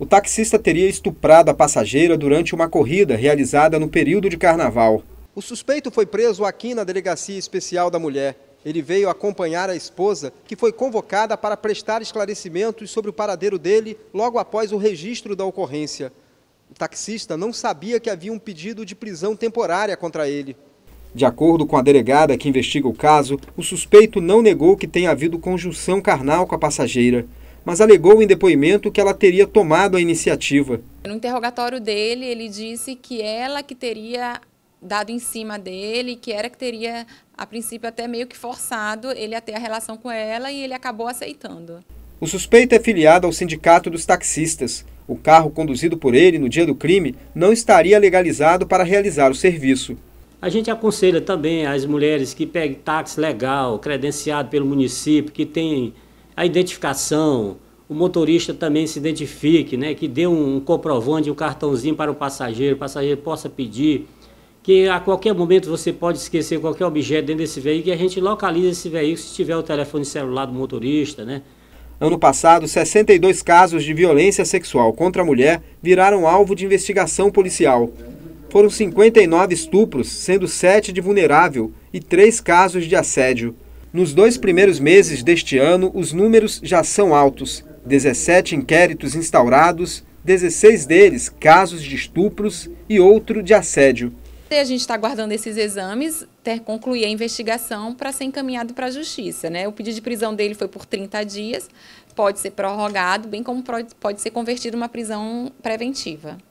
O taxista teria estuprado a passageira durante uma corrida realizada no período de carnaval. O suspeito foi preso aqui na Delegacia Especial da Mulher. Ele veio acompanhar a esposa, que foi convocada para prestar esclarecimentos sobre o paradeiro dele logo após o registro da ocorrência. O taxista não sabia que havia um pedido de prisão temporária contra ele. De acordo com a delegada que investiga o caso, o suspeito não negou que tenha havido conjunção carnal com a passageira mas alegou em depoimento que ela teria tomado a iniciativa. No interrogatório dele, ele disse que ela que teria dado em cima dele, que era que teria, a princípio, até meio que forçado ele a ter a relação com ela e ele acabou aceitando. O suspeito é filiado ao Sindicato dos Taxistas. O carro conduzido por ele no dia do crime não estaria legalizado para realizar o serviço. A gente aconselha também as mulheres que peguem táxi legal, credenciado pelo município, que tem a identificação, o motorista também se identifique, né, que dê um comprovante, um cartãozinho para o passageiro, o passageiro possa pedir, que a qualquer momento você pode esquecer qualquer objeto dentro desse veículo e a gente localiza esse veículo se tiver o telefone celular do motorista, né? Ano passado, 62 casos de violência sexual contra a mulher viraram alvo de investigação policial. Foram 59 estupros, sendo 7 de vulnerável e 3 casos de assédio. Nos dois primeiros meses deste ano, os números já são altos: 17 inquéritos instaurados, 16 deles casos de estupros e outro de assédio. A gente está aguardando esses exames, ter concluir a investigação para ser encaminhado para a justiça. Né? O pedido de prisão dele foi por 30 dias, pode ser prorrogado, bem como pode ser convertido em uma prisão preventiva.